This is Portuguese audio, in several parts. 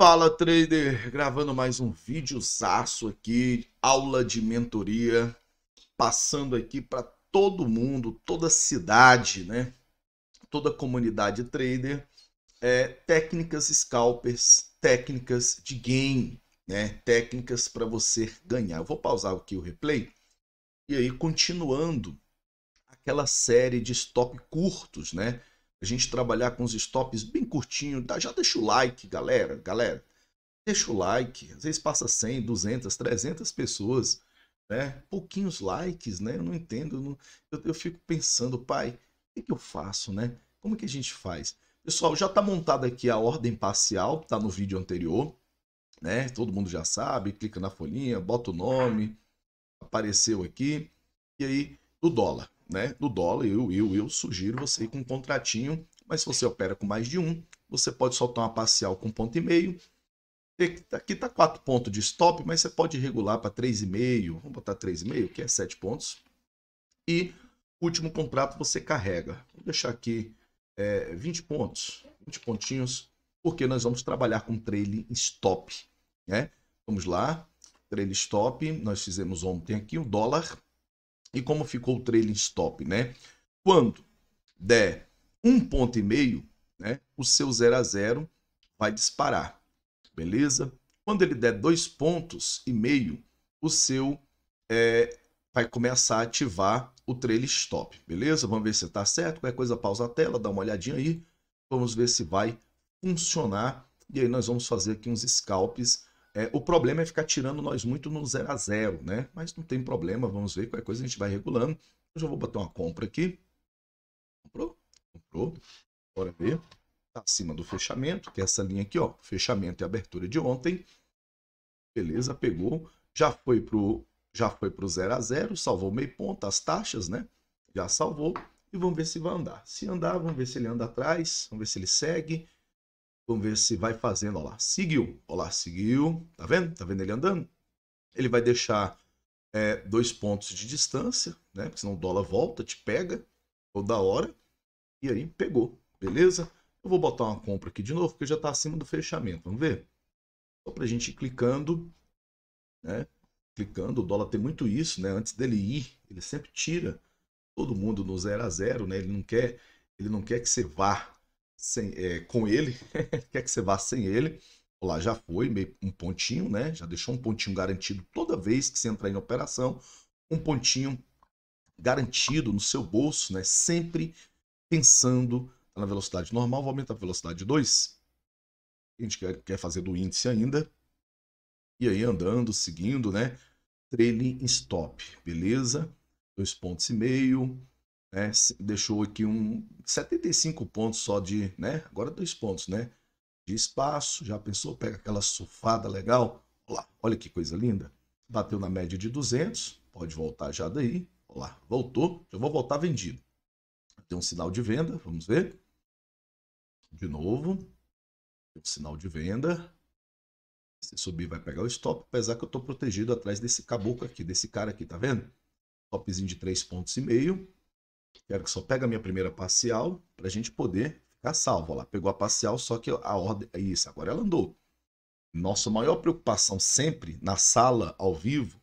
Fala trader, gravando mais um vídeo zaço aqui, aula de mentoria, passando aqui para todo mundo, toda cidade, né? Toda comunidade trader, é, técnicas scalpers, técnicas de game, né? Técnicas para você ganhar. Eu vou pausar aqui o replay e aí continuando aquela série de stop curtos, né? a gente trabalhar com os stops bem curtinho, já deixa o like, galera, galera. Deixa o like, às vezes passa 100, 200, 300 pessoas, né? Pouquinhos likes, né? Eu não entendo, eu, não... Eu, eu, fico pensando, pai, o que, eu faço, né? Como que a gente faz? Pessoal, já está montada aqui a ordem parcial, está no vídeo anterior, né? Todo mundo já sabe, clica na folhinha, bota o nome, apareceu aqui, e aí do dólar, né? Do dólar, eu, eu, eu sugiro você ir com um contratinho, mas se você opera com mais de um, você pode soltar uma parcial com ponto e meio. Aqui está 4 pontos de stop, mas você pode regular para 3,5, vamos botar 3,5, que é 7 pontos. E último contrato você carrega. Vou deixar aqui é, 20 pontos, 20 pontinhos, porque nós vamos trabalhar com trailing stop, né? Vamos lá, trailing stop, nós fizemos ontem aqui o dólar e como ficou o trailing stop, né? Quando der um ponto e meio, né, o seu 0 a 0 vai disparar, beleza? Quando ele der dois pontos e meio, o seu é, vai começar a ativar o trailing stop, beleza? Vamos ver se está certo. Qualquer coisa, pausa a tela, dá uma olhadinha aí. Vamos ver se vai funcionar. E aí nós vamos fazer aqui uns scalps é, o problema é ficar tirando nós muito no zero a zero, né? Mas não tem problema, vamos ver, qual é a coisa a gente vai regulando. Eu já vou botar uma compra aqui. Comprou? Comprou. Bora ver. Tá acima do fechamento, é essa linha aqui, ó. Fechamento e abertura de ontem. Beleza, pegou. Já foi pro já foi pro 0 a 0, salvou meio ponto as taxas, né? Já salvou e vamos ver se vai andar. Se andar, vamos ver se ele anda atrás, vamos ver se ele segue. Vamos ver se vai fazendo. Olha lá, seguiu. Olha lá, seguiu. Tá vendo? Tá vendo ele andando? Ele vai deixar é, dois pontos de distância, né? Porque senão o dólar volta, te pega toda hora. E aí pegou, beleza? Eu vou botar uma compra aqui de novo, porque já está acima do fechamento. Vamos ver? Só para gente ir clicando, né? Clicando, o dólar tem muito isso, né? Antes dele ir, ele sempre tira todo mundo no zero a zero, né? Ele não quer, ele não quer que você vá sem, é, com ele, quer que você vá sem ele. Lá já foi meio, um pontinho, né? Já deixou um pontinho garantido toda vez que você entrar em operação, um pontinho garantido no seu bolso, né? Sempre pensando na velocidade normal, vou aumentar a velocidade 2. A gente quer, quer fazer do índice ainda. E aí andando, seguindo, né? Trailing stop, beleza? Dois pontos e meio, né? Deixou aqui um 75 pontos só de, né? Agora dois pontos, né? De espaço, já pensou? Pega aquela surfada legal. Olha olha que coisa linda. Bateu na média de 200, pode voltar já daí. Olha lá, voltou. Eu vou voltar vendido. Tem um sinal de venda, vamos ver. De novo, tem um sinal de venda. Se subir, vai pegar o stop, apesar que eu estou protegido atrás desse caboclo aqui, desse cara aqui, tá vendo? Topzinho de 3,5 pontos. e meio Quero que só pegue a minha primeira parcial para a gente poder ficar salvo. Olha lá, pegou a parcial, só que a ordem. É isso, agora ela andou. Nossa maior preocupação sempre na sala, ao vivo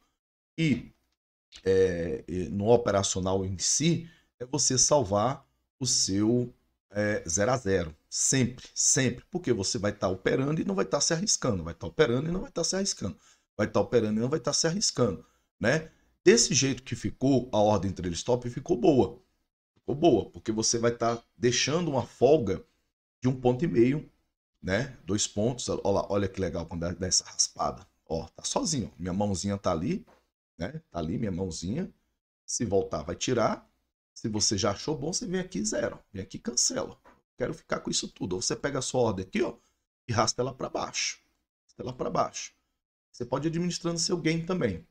e é, no operacional em si, é você salvar o seu é, 0 a 0 Sempre, sempre. Porque você vai estar tá operando e não vai estar tá se arriscando. Vai estar tá operando e não vai estar tá se arriscando. Vai estar tá operando e não vai estar tá se arriscando. né? Desse jeito que ficou, a ordem trailer stop ficou boa ficou boa, porque você vai estar tá deixando uma folga de um ponto e meio, né? Dois pontos. Olha, lá, olha que legal quando dá essa raspada. Ó, tá sozinho. Minha mãozinha tá ali, né? Tá ali minha mãozinha. Se voltar, vai tirar. Se você já achou bom, você vem aqui zero. Vem aqui cancela. Quero ficar com isso tudo. Ou você pega a sua ordem aqui, ó, e raspa ela para baixo. Rasta ela para baixo. Você pode ir administrando seu game também.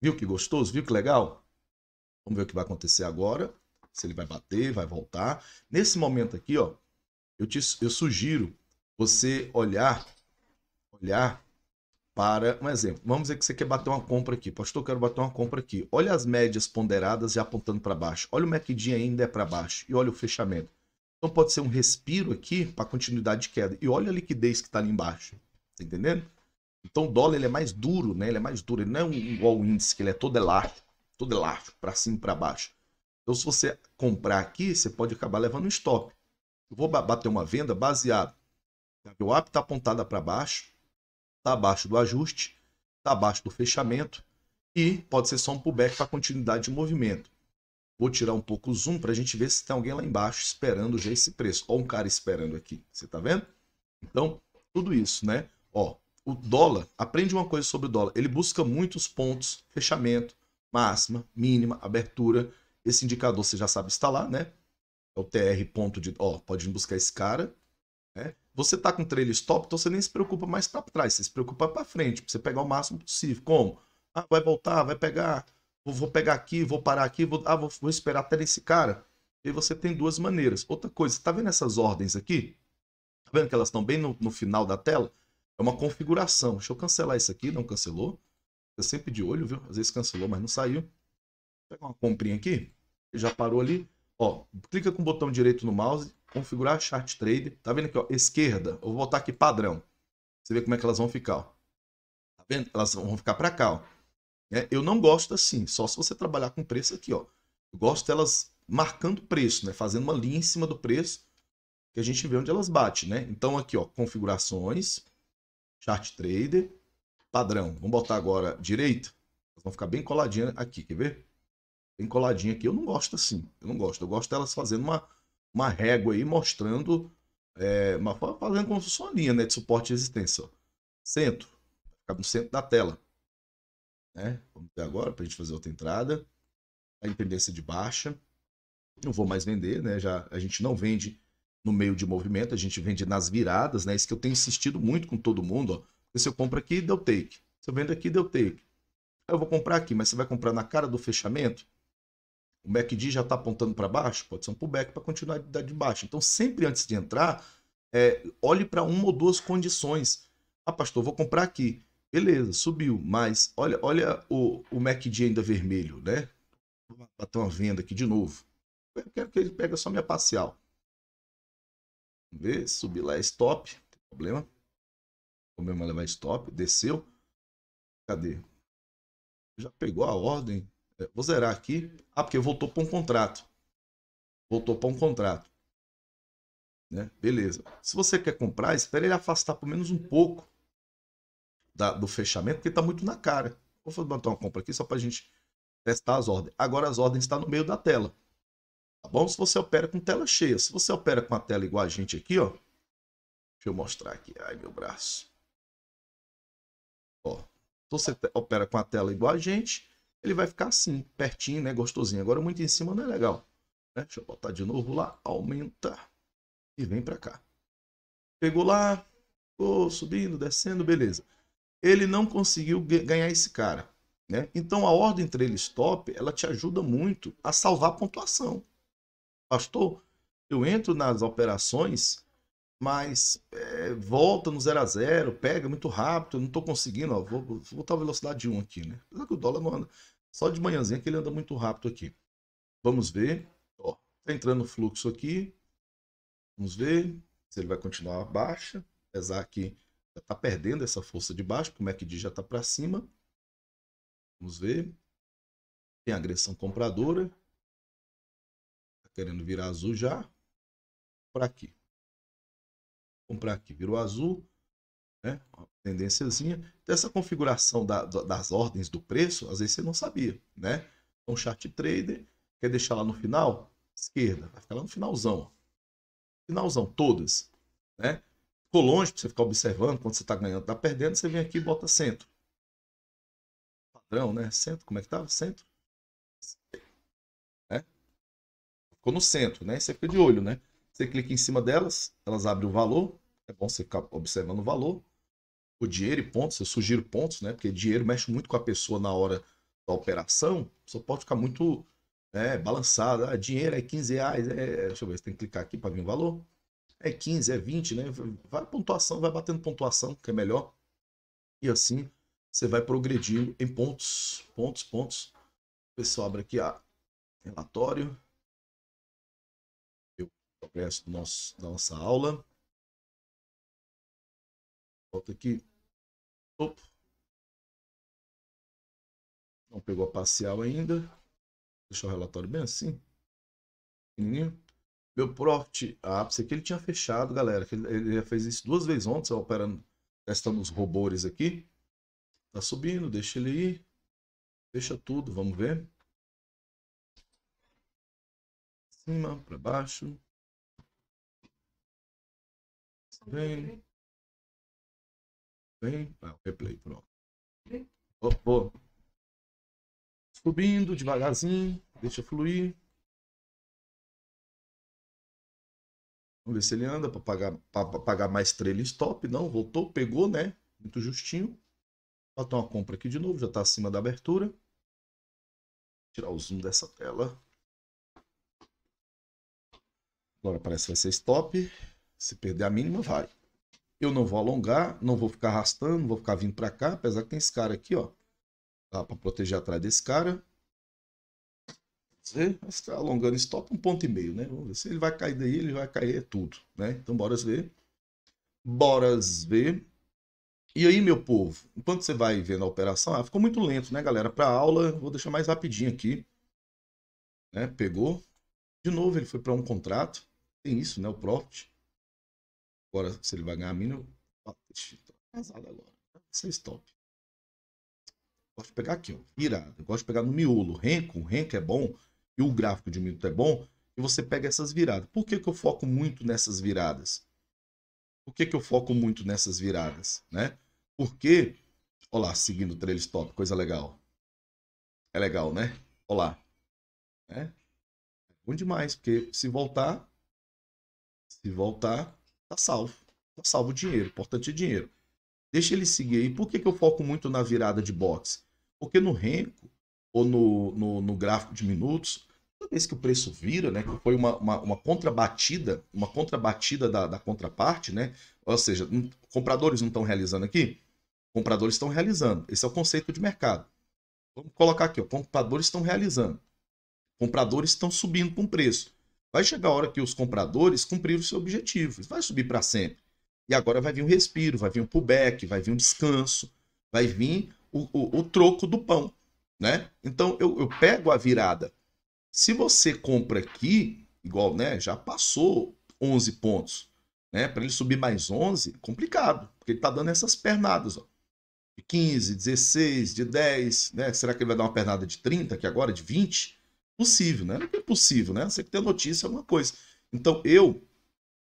Viu que gostoso? Viu que legal? Vamos ver o que vai acontecer agora se ele vai bater, vai voltar. Nesse momento aqui, ó, eu, te, eu sugiro você olhar, olhar para um exemplo. Vamos dizer que você quer bater uma compra aqui. Pastor, eu quero bater uma compra aqui. Olha as médias ponderadas já apontando para baixo. Olha o MACD ainda é para baixo e olha o fechamento. Então pode ser um respiro aqui para continuidade de queda. E olha a liquidez que está ali embaixo. Tá entendendo? Então o dólar ele é mais duro, né? Ele é mais duro. Ele não é igual o índice, que ele é todo elástico. Todo elástico, para cima e para baixo. Então, se você comprar aqui, você pode acabar levando um stop. Eu vou bater uma venda baseada. O WAP está apontada para baixo, está abaixo do ajuste, está abaixo do fechamento e pode ser só um pullback para continuidade de movimento. Vou tirar um pouco o zoom para a gente ver se tem alguém lá embaixo esperando já esse preço. ou um cara esperando aqui, você está vendo? Então, tudo isso, né? Ó, o dólar, aprende uma coisa sobre o dólar. Ele busca muitos pontos, fechamento, máxima, mínima, abertura, esse indicador você já sabe instalar, né? É o TR ponto de, ó, pode buscar esse cara, né? Você tá com trailer stop, então você nem se preocupa mais para trás, você se preocupa para frente, para você pegar o máximo possível. Como? Ah, vai voltar, vai pegar, vou, pegar aqui, vou parar aqui, vou, ah, vou, vou esperar até esse cara. E você tem duas maneiras. Outra coisa, tá vendo essas ordens aqui? Tá vendo que elas estão bem no, no final da tela? É uma configuração. Deixa eu cancelar isso aqui, não cancelou. Fica sempre de olho, viu? Às vezes cancelou, mas não saiu pegar uma comprinha aqui. Já parou ali. Ó, clica com o botão direito no mouse, configurar chart trade. Tá vendo aqui, ó, esquerda. Eu vou botar aqui padrão. Você vê como é que elas vão ficar, ó. Tá vendo? Elas vão ficar para cá, ó. É, eu não gosto assim, só se você trabalhar com preço aqui, ó. Eu gosto delas marcando preço, né? Fazendo uma linha em cima do preço que a gente vê onde elas batem, né? Então aqui, ó, configurações, chart trader, padrão. Vamos botar agora direito. Elas vão ficar bem coladinhas aqui, quer ver? coladinha aqui. Eu não gosto assim. Eu não gosto. Eu gosto delas fazendo uma, uma régua aí, mostrando. É, uma, fazendo como se fosse uma linha né, de suporte e resistência. Ó. Centro. Fica no centro da tela. Né? Vamos ver agora para a gente fazer outra entrada. A tendência de baixa. Não vou mais vender, né? Já, a gente não vende no meio de movimento, a gente vende nas viradas, né? Isso que eu tenho insistido muito com todo mundo. Ó. se eu compro aqui, deu take. Se eu vendo aqui, deu take. Eu vou comprar aqui, mas você vai comprar na cara do fechamento? o MACD já está apontando para baixo, pode ser um pullback para continuar de baixo. Então, sempre antes de entrar, é, olhe para uma ou duas condições. Ah, pastor, vou comprar aqui. Beleza, subiu, mas olha, olha o, o MACD ainda vermelho, né? Vou bater uma venda aqui de novo. Eu quero que ele pegue só minha parcial. Vamos ver, subir lá, é stop, não tem problema. mesmo levar stop, desceu. Cadê? Já pegou a ordem, é, vou zerar aqui. Ah, porque voltou para um contrato. Voltou para um contrato. Né? Beleza. Se você quer comprar, espere ele afastar pelo menos um pouco da, do fechamento, porque está muito na cara. Vou botar uma compra aqui só para a gente testar as ordens. Agora as ordens estão tá no meio da tela. Tá bom? Se você opera com tela cheia. Se você opera com a tela igual a gente aqui, ó. Deixa eu mostrar aqui. Ai, meu braço. Ó. Se você opera com a tela igual a gente, ele vai ficar assim, pertinho, né? Gostosinho. Agora muito em cima não é legal. Né? Deixa eu botar de novo lá, aumenta e vem para cá. Pegou lá, ficou subindo, descendo, beleza. Ele não conseguiu ganhar esse cara. Né? Então a ordem trail stop ela te ajuda muito a salvar a pontuação. Pastor, eu entro nas operações mas é, volta no 0 a 0 pega muito rápido, não estou conseguindo, ó, vou, vou botar a velocidade de 1 aqui, né? Apesar que o dólar não anda, só de manhãzinha que ele anda muito rápido aqui. Vamos ver, ó, tá entrando fluxo aqui, vamos ver se ele vai continuar baixa, apesar que já tá perdendo essa força de baixo, como é que diz, já está para cima. Vamos ver, tem agressão compradora, tá querendo virar azul já, para aqui comprar aqui, virou azul, né? tendênciazinha. Então, essa configuração da, das ordens do preço, às vezes você não sabia, né? Então, chart trader, quer deixar lá no final? Esquerda, vai ficar lá no finalzão. Finalzão, todas, né? Ficou longe você ficar observando quando você está ganhando, tá perdendo, você vem aqui e bota centro. Padrão, né? Centro, como é que tá? Centro. Né? Ficou no centro, né? você fica de olho, né? Você clica em cima delas, elas abrem o valor, é bom você ficar observando o valor. O dinheiro e pontos, eu sugiro pontos, né? Porque dinheiro mexe muito com a pessoa na hora da operação. Só pode ficar muito é balançada. Ah, dinheiro é 15 reais. É... Deixa eu ver, você tem que clicar aqui para ver o valor. É 15, é 20, né? Vai pontuação, vai batendo pontuação, que é melhor. E assim você vai progredindo em pontos, pontos, pontos. O pessoal abre aqui a relatório. Eu progresso do nosso, da nossa aula. Volta aqui. Opa. Não pegou a parcial ainda. Deixa o relatório bem assim. Meu profit ápice ah, aqui ele tinha fechado, galera. Ele já fez isso duas vezes ontem, só operando, testando os robôs aqui. Tá subindo, deixa ele ir. Fecha tudo, vamos ver. Cima, para baixo. Tá Vem vem vai replay, pronto. Opa. Subindo devagarzinho, deixa fluir. Vamos ver se ele anda para pagar, pagar mais trailing stop. Não, voltou, pegou, né? Muito justinho. Botar uma compra aqui de novo, já está acima da abertura. tirar o zoom dessa tela. Agora parece que vai ser stop. Se perder a mínima, vai. Eu não vou alongar, não vou ficar arrastando, não vou ficar vindo para cá, apesar que tem esse cara aqui, ó. Dá para proteger atrás desse cara. Vai ficar alongando stop um ponto e meio, né? Vamos ver se ele vai cair daí, ele vai cair é tudo, né? Então, bora ver. Bora ver. E aí, meu povo, enquanto você vai vendo a operação, ah, ficou muito lento, né, galera? Para aula, vou deixar mais rapidinho aqui. Né? Pegou. De novo, ele foi para um contrato. Tem isso, né? O Profit. Agora, se ele vai ganhar a mina, eu tô casado agora. Isso é stop. Gosto de pegar aqui, ó. virada Eu gosto de pegar no miolo. Renko, o Renko é bom. E o gráfico de minuto é bom. E você pega essas viradas. Por que, que eu foco muito nessas viradas? Por que, que eu foco muito nessas viradas? Né? Porque. Olha lá, seguindo o trailer stop, coisa legal. É legal, né? Olha lá. É? é bom demais, porque se voltar. Se voltar, tá salvo. Tá salvo o dinheiro. importante é dinheiro. Deixa ele seguir aí. Por que, que eu foco muito na virada de boxe? Porque no renko ou no, no, no gráfico de minutos, toda vez que o preço vira, né, que foi uma, uma, uma contrabatida, uma contrabatida da, da contraparte, né? Ou seja, compradores não estão realizando aqui? Compradores estão realizando. Esse é o conceito de mercado. Vamos colocar aqui, ó, compradores estão realizando. Compradores estão subindo com preço. Vai chegar a hora que os compradores cumpriram o seu objetivo, vai subir para sempre. E agora vai vir um respiro, vai vir um pullback, vai vir um descanso, vai vir o, o, o troco do pão. Né? Então eu, eu pego a virada. Se você compra aqui, igual né, já passou 11 pontos, né? Para ele subir mais 11, complicado, porque ele está dando essas pernadas, ó. De 15, 16, de 10, né? Será que ele vai dar uma pernada de 30 aqui agora, de 20? possível, né? Não é possível, né? Você tem notícia, alguma é coisa. Então, eu,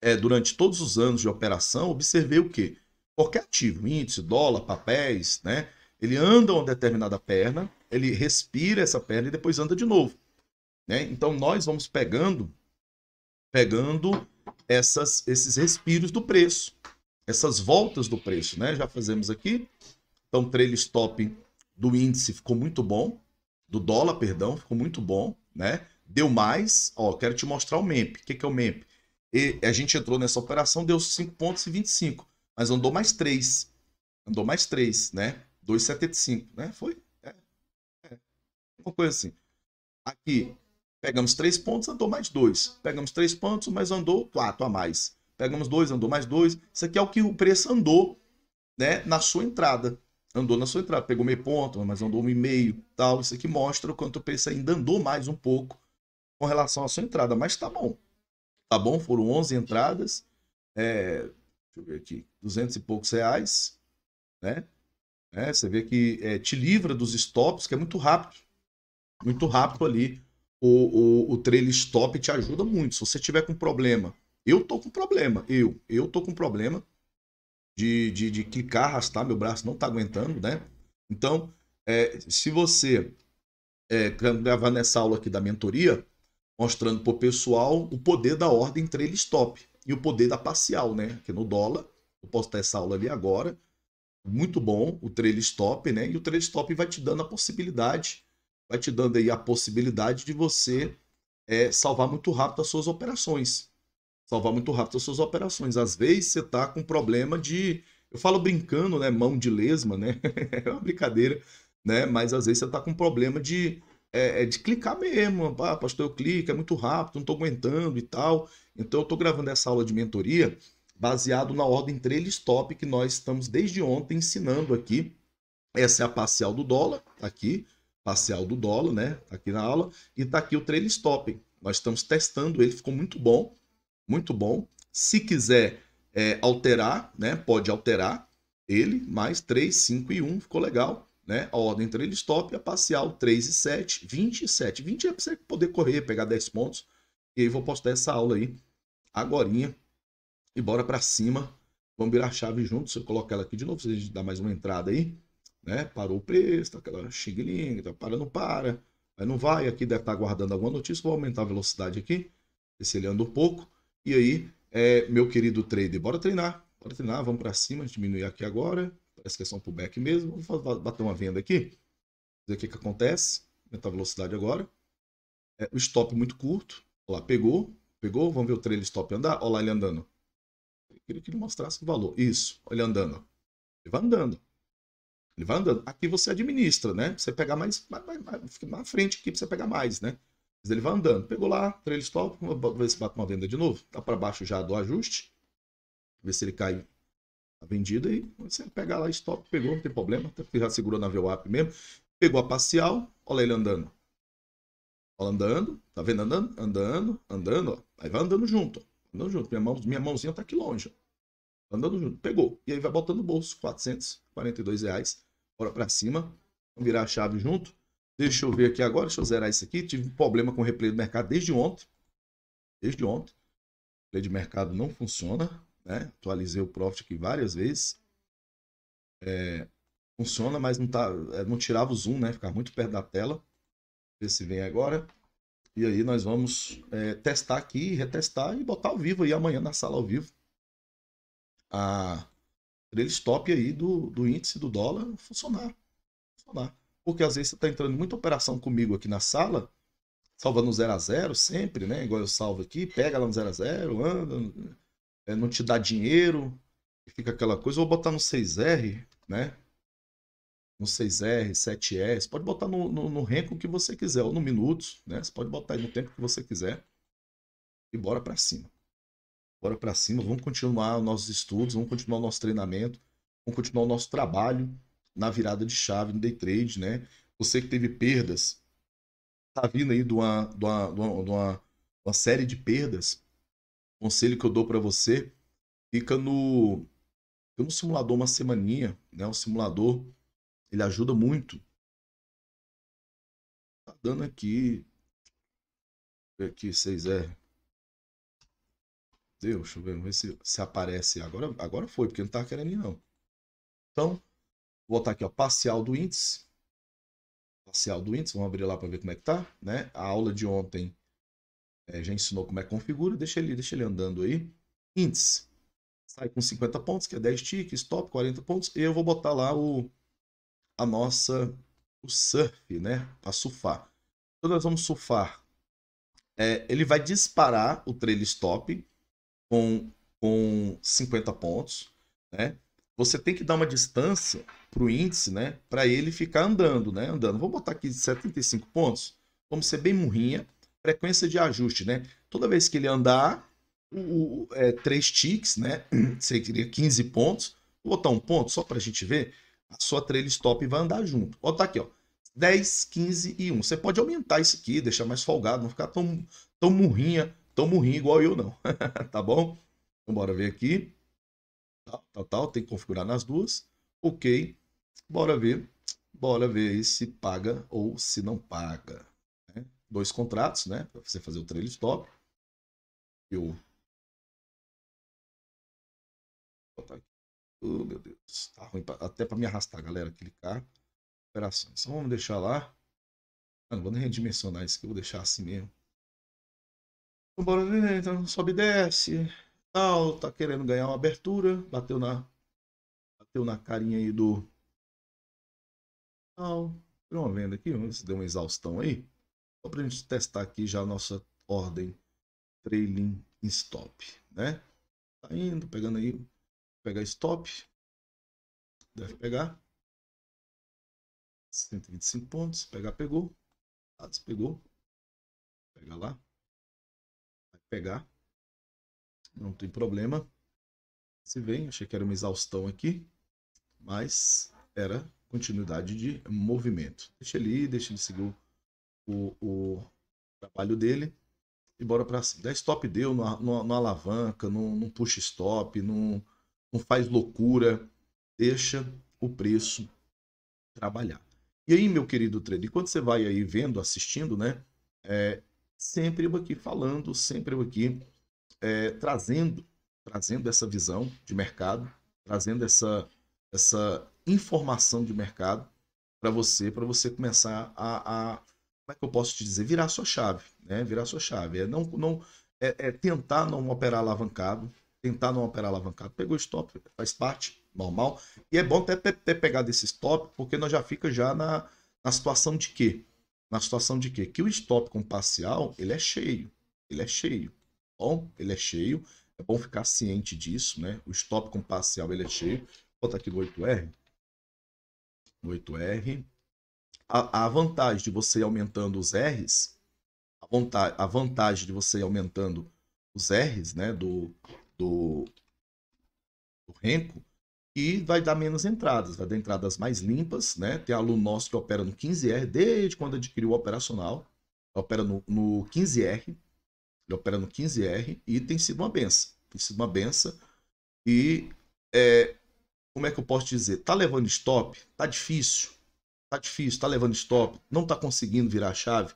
é, durante todos os anos de operação, observei o quê? Qualquer ativo, índice, dólar, papéis, né? Ele anda uma determinada perna, ele respira essa perna e depois anda de novo. Né? Então, nós vamos pegando pegando essas, esses respiros do preço, essas voltas do preço, né? Já fazemos aqui. Então, trailer stop do índice ficou muito bom, do dólar, perdão, ficou muito bom, né? Deu mais, ó, quero te mostrar o MEMP. O que, que é o MEMP? E a gente entrou nessa operação, deu 5,25, mas andou mais 3. Andou mais 3, né? 2,75, né? Foi? É. é. Uma coisa assim. Aqui, pegamos 3 pontos, andou mais 2. Pegamos 3 pontos, mas andou 4 a mais. Pegamos 2, andou mais 2. Isso aqui é o que o preço andou, né? Na sua entrada andou na sua entrada, pegou meio ponto, mas andou um e meio, tal. Isso aqui mostra o quanto o preço ainda andou mais um pouco com relação à sua entrada, mas tá bom. Tá bom, foram 11 entradas, é, deixa eu ver aqui, 200 e poucos reais, né? É, você vê que é, te livra dos stops, que é muito rápido. Muito rápido ali. O, o, o trailer stop te ajuda muito. Se você tiver com problema, eu tô com problema, eu, eu tô com problema de, de, de clicar, arrastar, meu braço não está aguentando, né? Então, é, se você é, gravar nessa aula aqui da mentoria, mostrando para o pessoal o poder da ordem trailer stop e o poder da parcial, né? Aqui no dólar, eu posso ter essa aula ali agora. Muito bom o trailer stop, né? E o trailer stop vai te dando a possibilidade, vai te dando aí a possibilidade de você é, salvar muito rápido as suas operações salvar muito rápido as suas operações. Às vezes você está com problema de. Eu falo brincando, né? Mão de lesma, né? é uma brincadeira, né? Mas às vezes você está com problema de, é, é, de clicar mesmo. Ah, pastor, eu clico, é muito rápido, não estou aguentando e tal. Então eu estou gravando essa aula de mentoria baseado na ordem trailer stop que nós estamos desde ontem ensinando aqui. Essa é a parcial do dólar, tá aqui, parcial do dólar, né? Tá aqui na aula. E tá aqui o trailer stop. Nós estamos testando ele, ficou muito bom muito bom. Se quiser é, alterar, né, pode alterar ele, mais 3, 5 e 1, ficou legal. Né? A ordem trail stop, a parcial 3 e 7, 27. 20 é para você poder correr, pegar 10 pontos. E aí vou postar essa aula aí agorinha. E bora para cima. Vamos virar a chave juntos. Eu coloco ela aqui de novo, se a gente dá mais uma entrada aí. Né? Parou o preço, tá aquela xingling, tá para, não para. Aí não vai, aqui deve estar tá aguardando alguma notícia. Vou aumentar a velocidade aqui, esse ele anda um pouco. E aí, é, meu querido trader, bora treinar. Bora treinar, vamos para cima, diminuir aqui agora. Parece que é só um pullback mesmo. Vamos bater uma venda aqui. Ver o que, que acontece. Aumentar a velocidade agora. É, o stop muito curto. Olha lá, pegou. Pegou. Vamos ver o trailer stop andar. Olha lá ele andando. Eu queria que ele mostrasse o valor. Isso. Olha ele andando. Ele vai andando. Ele vai andando. Aqui você administra, né? Você pegar mais, mais, mais, mais, mais à frente aqui para você pegar mais, né? Mas ele vai andando. Pegou lá, trail stop, vamos ver se bate uma venda de novo. Tá para baixo já do ajuste. Ver se ele cai a vendida e você pegar lá stop, pegou, não tem problema. já segurou na VWAP mesmo. Pegou a parcial, olha ele andando. Olha andando, tá vendo andando? Andando, andando, ó. Aí vai andando junto, ó. Andando junto. Minha, mão, minha mãozinha tá aqui longe, ó. Andando junto, pegou. E aí vai botando no bolso, 442 reais. Bora para cima, vamos virar a chave junto. Deixa eu ver aqui agora, deixa eu zerar isso aqui. Tive um problema com o replay do mercado desde ontem. Desde ontem. O replay de mercado não funciona, né? Atualizei o profit aqui várias vezes. É, funciona, mas não, tá, é, não tirava o zoom, né? Ficava muito perto da tela. Ver se vem agora. E aí nós vamos é, testar aqui, retestar e botar ao vivo aí amanhã na sala ao vivo. A trade stop aí do, do índice do dólar funcionar. Funcionar. Porque às vezes você está entrando muita operação comigo aqui na sala, salva no 0 a 0 sempre, né? Igual eu salvo aqui, pega lá no 0 a 0 anda, é, não te dá dinheiro, fica aquela coisa. Vou botar no 6R, né? no 6R, 7S, pode botar no, no, no renco que você quiser, ou no minutos, né? Você pode botar aí no tempo que você quiser. E bora para cima. Bora para cima, vamos continuar os nossos estudos, vamos continuar o nosso treinamento, vamos continuar o nosso trabalho na virada de chave, no day trade, né? Você que teve perdas, tá vindo aí de uma, de uma, de uma, de uma série de perdas. O conselho que eu dou para você, fica no, no simulador uma semaninha, né? O simulador, ele ajuda muito. Tá dando aqui, aqui vocês é. Deus, deixa eu ver, é. ver se, se aparece. Agora, agora foi, porque não tá querendo ir, não. Então, Vou botar aqui, ó, parcial do índice. Parcial do índice, vamos abrir lá para ver como é que tá, né? A aula de ontem é, já ensinou como é que configura, deixa ele, deixa ele andando aí. Índice. Sai com 50 pontos, que é 10 ticks, stop 40 pontos. E eu vou botar lá o, a nossa, o surf, né? Para surfar. Então nós vamos surfar. É, ele vai disparar o trailer stop com, com 50 pontos, né? você tem que dar uma distância para o índice, né? Para ele ficar andando, né? Andando. vou botar aqui 75 pontos. Vamos ser bem murrinha. Frequência de ajuste, né? Toda vez que ele andar, o, o é, três ticks, né? você queria 15 pontos. Vou botar um ponto só para a gente ver. A sua trailer stop vai andar junto. Ó, tá aqui, ó. 10, 15 e 1. Você pode aumentar isso aqui, deixar mais folgado, não ficar tão, tão murrinha, tão murrinha igual eu, não. tá bom? Então, bora ver aqui tal, tal, tal, tem que configurar nas duas. Ok, bora ver, bora ver aí se paga ou se não paga. Né? Dois contratos, né, para você fazer o trailer stop. Eu... Oh, meu Deus, tá ruim pra... até para me arrastar, galera, clicar. Operações, então, vamos deixar lá. Ah, não vou nem redimensionar isso vou deixar assim mesmo. Então, bora ver, né? então sobe e desce tal, tá querendo ganhar uma abertura, bateu na bateu na carinha aí do tal. Tem uma venda aqui, vamos ver se deu uma exaustão aí. Só pra gente testar aqui já a nossa ordem trailing stop, né? Tá indo, pegando aí, pegar stop. Deve pegar. 125 pontos, pegar pegou. Ah, tá, pegou Pega lá. Vai pegar não tem problema. Se vem, achei que era uma exaustão aqui, mas era continuidade de movimento. Deixa ele ir, deixa ele seguir o, o trabalho dele e bora para cima. Dá stop deu, no alavanca, não, puxa stop, não, não faz loucura, deixa o preço trabalhar. E aí, meu querido trader, quando você vai aí vendo, assistindo, né? É, sempre eu aqui falando, sempre eu aqui é, trazendo, trazendo essa visão de mercado, trazendo essa, essa informação de mercado para você, para você começar a, a, como é que eu posso te dizer, virar sua chave, né? Virar sua chave, é não, não é, é tentar não operar alavancado, tentar não operar alavancado. Pegou stop, faz parte, normal. E é bom até ter, ter pegado esse stop, porque nós já fica já na, na situação de quê? Na situação de quê? Que o stop com parcial, ele é cheio. Ele é cheio bom, ele é cheio, é bom ficar ciente disso, né? O stop com parcial ele é cheio. Vou botar aqui no 8R. o 8R. A, a vantagem de você ir aumentando os R's, a, vontade, a vantagem de você ir aumentando os R's, né, do, do, do renco, e vai dar menos entradas, vai dar entradas mais limpas, né? Tem aluno nosso que opera no 15R desde quando adquiriu o operacional, opera no, no 15R, ele opera no 15R e tem sido uma benção. Tem sido uma benção. E é, como é que eu posso dizer? Tá levando stop? Tá difícil. Tá difícil, tá levando stop, não tá conseguindo virar a chave.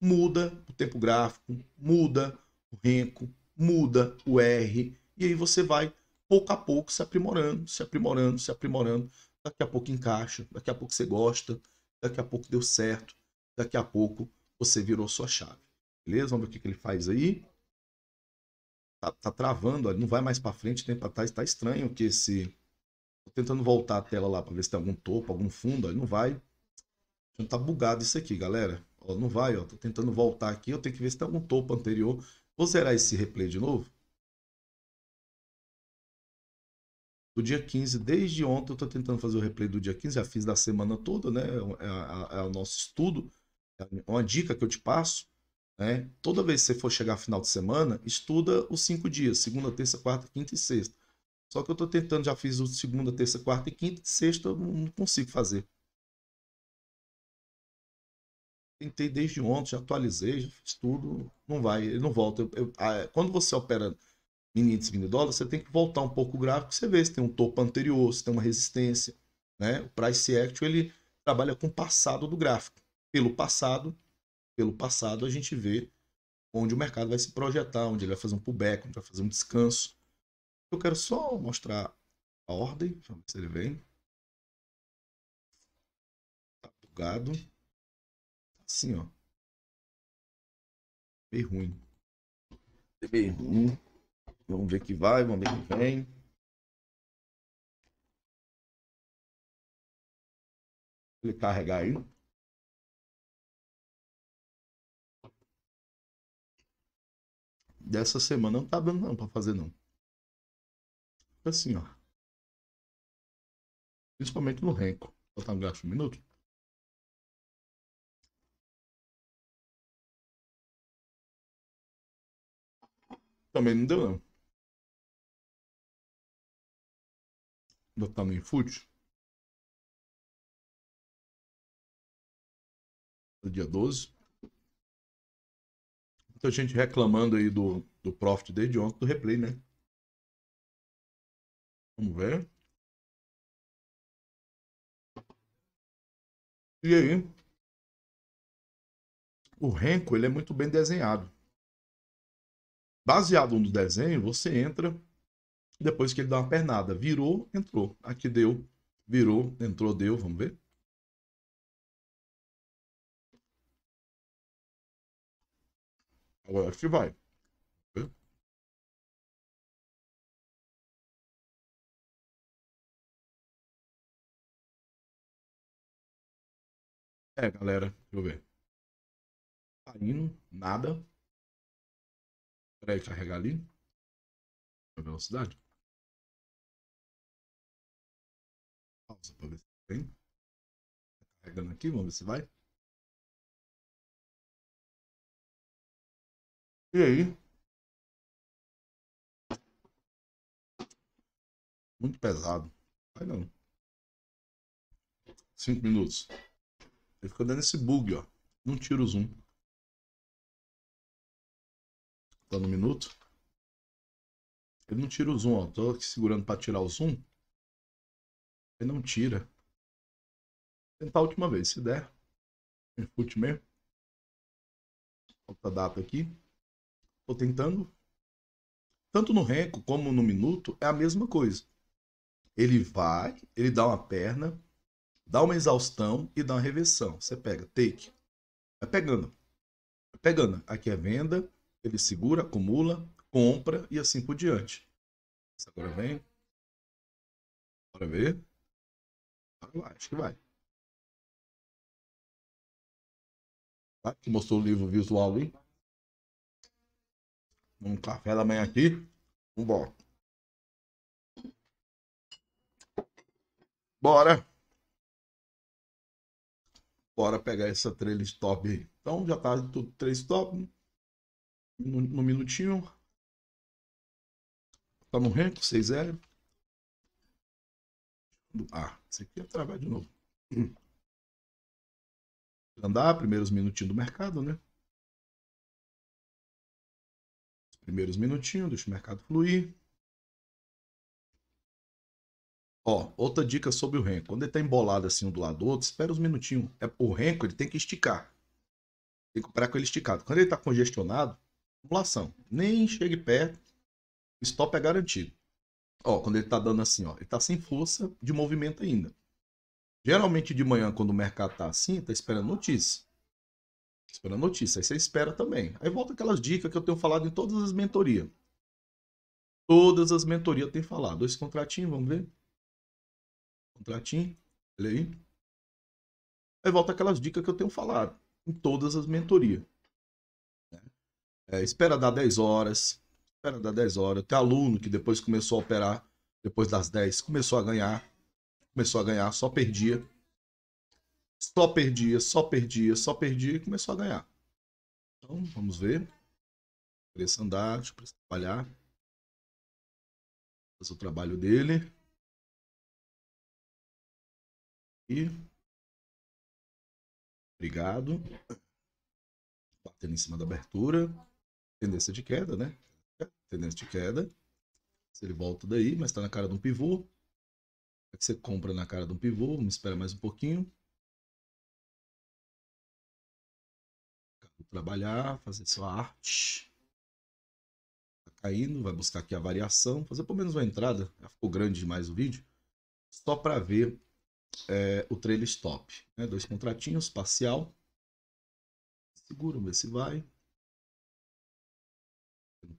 Muda o tempo gráfico, muda o renco, muda o R, e aí você vai pouco a pouco se aprimorando, se aprimorando, se aprimorando. Daqui a pouco encaixa, daqui a pouco você gosta, daqui a pouco deu certo, daqui a pouco você virou sua chave. Beleza? Vamos ver o que, que ele faz aí. Tá, tá travando, ó, não vai mais para frente, tem, trás tá estranho que esse... Tô tentando voltar a tela lá para ver se tem algum topo, algum fundo, ó, não vai. Não tá bugado isso aqui, galera. Ó, não vai, ó. Tô tentando voltar aqui, eu tenho que ver se tem algum topo anterior. Vou zerar esse replay de novo. do dia 15, desde ontem eu estou tentando fazer o replay do dia 15, já fiz da semana toda, né? É, é, é, o nosso estudo, é uma dica que eu te passo. Né? Toda vez que você for chegar final de semana, estuda os cinco dias, segunda, terça, quarta, quinta e sexta. Só que eu estou tentando, já fiz o segunda, terça, quarta e quinta, e sexta eu não consigo fazer. Tentei desde ontem, já atualizei, já fiz tudo, não vai, ele não volta. Eu, eu, a, ah, é, quando você opera mini índice, mini dólar, você tem que voltar um pouco o gráfico, você vê se tem um topo anterior, se tem uma resistência. Né? O Price Action ele trabalha com o passado do gráfico. Pelo passado, pelo passado, a gente vê onde o mercado vai se projetar, onde ele vai fazer um pullback, onde vai fazer um descanso. Eu quero só mostrar a ordem, vamos ver se ele vem. Tá bugado. Tá assim, ó. bem ruim. bem ruim. Vamos ver que vai, vamos ver que vem. Ele carregar aí. dessa semana não tá dando não pra fazer não. Assim, ó. Principalmente no renco. Vou botar um gasto um minuto. Também não deu não. Vou botar no infute. dia 12. Muita gente reclamando aí do, do profit desde de ontem, do replay, né? Vamos ver. E aí? O Renko, ele é muito bem desenhado. Baseado no desenho, você entra depois que ele dá uma pernada. Virou, entrou. Aqui deu, virou, entrou, deu. Vamos ver. Agora acho que vai. É, galera, deixa eu ver. Tá indo, nada. Peraí, carregar ali. A velocidade. Pausa pra ver se tem. Tá carregando aqui, vamos ver se vai. E aí? Muito pesado. Vai não. Cinco minutos. Ele fica dando esse bug, ó. Não tira o zoom. Tá no minuto. Ele não tira o zoom, ó. Tô aqui segurando pra tirar o zoom. Ele não tira. Vou tentar a última vez, se der. Input mesmo. Outra data aqui. Estou tentando. Tanto no renco como no minuto é a mesma coisa. Ele vai, ele dá uma perna, dá uma exaustão e dá uma reversão. Você pega, take. Vai pegando. Vai pegando. Aqui é venda, ele segura, acumula, compra e assim por diante. agora vem. Bora ver. acho que vai. Vai, que mostrou o livro visual hein um café da manhã aqui. Vambora. Bora. Bora pegar essa trailer stop aí. Então já tá tudo três stop. No, né? no minutinho. Tá no rank 6L. Ah, isso aqui é travar de novo. Hum. Andar, primeiros minutinhos do mercado, né? primeiros minutinhos, deixa o mercado fluir. Ó, outra dica sobre o renco. Quando ele tá embolado assim um do lado do outro, espera uns minutinhos. É, o renco ele tem que esticar. Tem que operar com ele esticado. Quando ele tá congestionado, acumulação. Nem chegue perto, o stop é garantido. Ó, quando ele tá dando assim, ó, ele tá sem força de movimento ainda. Geralmente de manhã, quando o mercado tá assim, tá esperando notícia. Esperando notícia. Aí você espera também. Aí volta aquelas dicas que eu tenho falado em todas as mentorias. Todas as mentorias eu tenho falado. esse contratinho vamos ver. Contratinho, olha aí. Aí volta aquelas dicas que eu tenho falado em todas as mentorias. É, espera dar 10 horas. Espera dar 10 horas. Tem aluno que depois começou a operar, depois das 10, começou a ganhar. Começou a ganhar, só perdia. Só perdia, só perdia, só perdia e começou a ganhar. Então, vamos ver. Preço andar, preço trabalhar. faz o trabalho dele. E. Obrigado. Batendo em cima da abertura. Tendência de queda, né? Tendência de queda. Se ele volta daí, mas está na cara de um pivô. É que você compra na cara de um pivô, me espera mais um pouquinho. trabalhar, fazer sua arte. Tá caindo, vai buscar aqui a variação, fazer pelo menos uma entrada. Já ficou grande demais o vídeo. Só para ver é, o trailer stop. Né? Dois contratinhos, parcial. Seguro, ver se vai.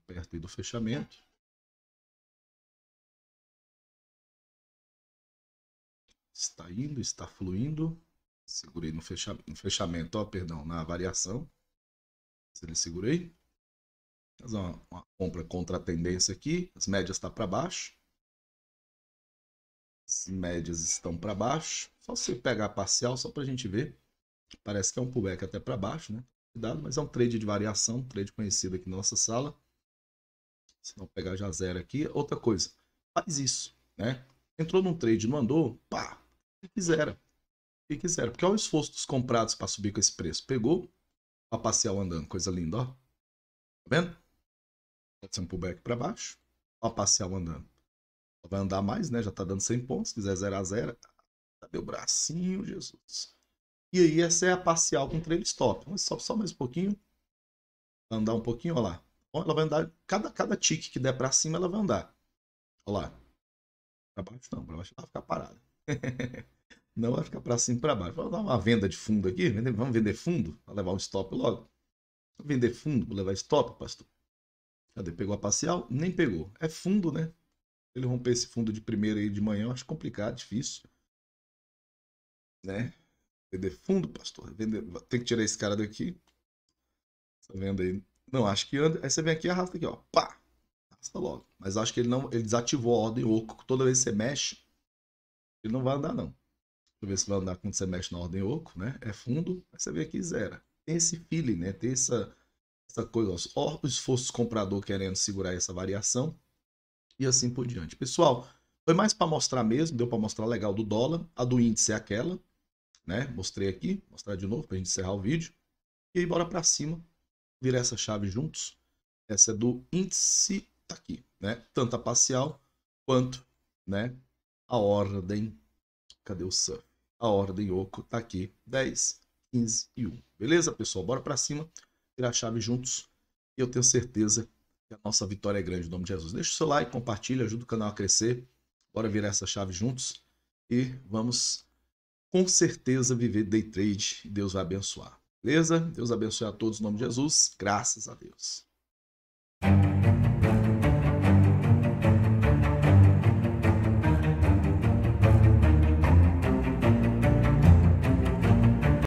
Perto do fechamento. Está indo, está fluindo. Segurei no fechamento, no fechamento ó, perdão, na variação. Ele segura aí. Faz uma, uma compra contra a tendência aqui. As médias estão tá para baixo. As médias estão para baixo. Só se pegar parcial, só para a gente ver. Parece que é um pullback até para baixo, né? Cuidado, mas é um trade de variação, um trade conhecido aqui na nossa sala. Se não pegar já zero aqui. Outra coisa, faz isso, né? Entrou num trade, não andou, pá, que quiser. Que quiser, porque é o esforço dos comprados para subir com esse preço. Pegou, a parcial andando, coisa linda, ó. Tá vendo? Pode ser um pullback para baixo. Ó a parcial andando. Vai andar mais, né? Já tá dando 100 pontos. Se quiser 0 a 0 tá meu bracinho, Jesus. E aí essa é a parcial com trailer stop. Mas só, só mais um pouquinho. andar um pouquinho, ó lá. Ela vai andar, cada, cada tique que der para cima, ela vai andar. Ó lá. Pra baixo não, pra baixo ela vai ficar parada. Não vai ficar para cima e para baixo. Vamos dar uma venda de fundo aqui. Vamos vender fundo para levar um stop logo. vender fundo para levar stop, pastor. Cadê? Pegou a parcial? Nem pegou. É fundo, né? Ele romper esse fundo de primeira aí de manhã, eu acho complicado, difícil. Né? Vender fundo, pastor. Vender... Tem que tirar esse cara daqui. Tá vendo aí. Não, acho que anda. Aí você vem aqui e arrasta aqui, ó. Pá! Arrasta logo. Mas acho que ele não. Ele desativou a ordem oco. Toda vez que você mexe, ele não vai andar, não. Deixa eu ver se vai andar quando você mexe na ordem oco, né? É fundo, mas você vê aqui zera. Tem esse feeling, né? Tem essa, essa coisa, ó, o esforço do comprador querendo segurar essa variação e assim por diante. Pessoal, foi mais para mostrar mesmo, deu para mostrar legal do dólar, a do índice é aquela, né? Mostrei aqui, mostrar de novo para a gente encerrar o vídeo. E aí bora para cima, virar essa chave juntos. Essa é do índice, tá aqui, né? Tanto a parcial quanto, né, a ordem Cadê o Sun? A ordem oco tá aqui, 10, 15 e 1. Beleza, pessoal? Bora para cima, tirar a chave juntos. E eu tenho certeza que a nossa vitória é grande em nome de Jesus. Deixa o seu like, compartilha, ajuda o canal a crescer. Bora virar essa chave juntos e vamos com certeza viver day trade. Deus vai abençoar. Beleza? Deus abençoe a todos em nome de Jesus. Graças a Deus.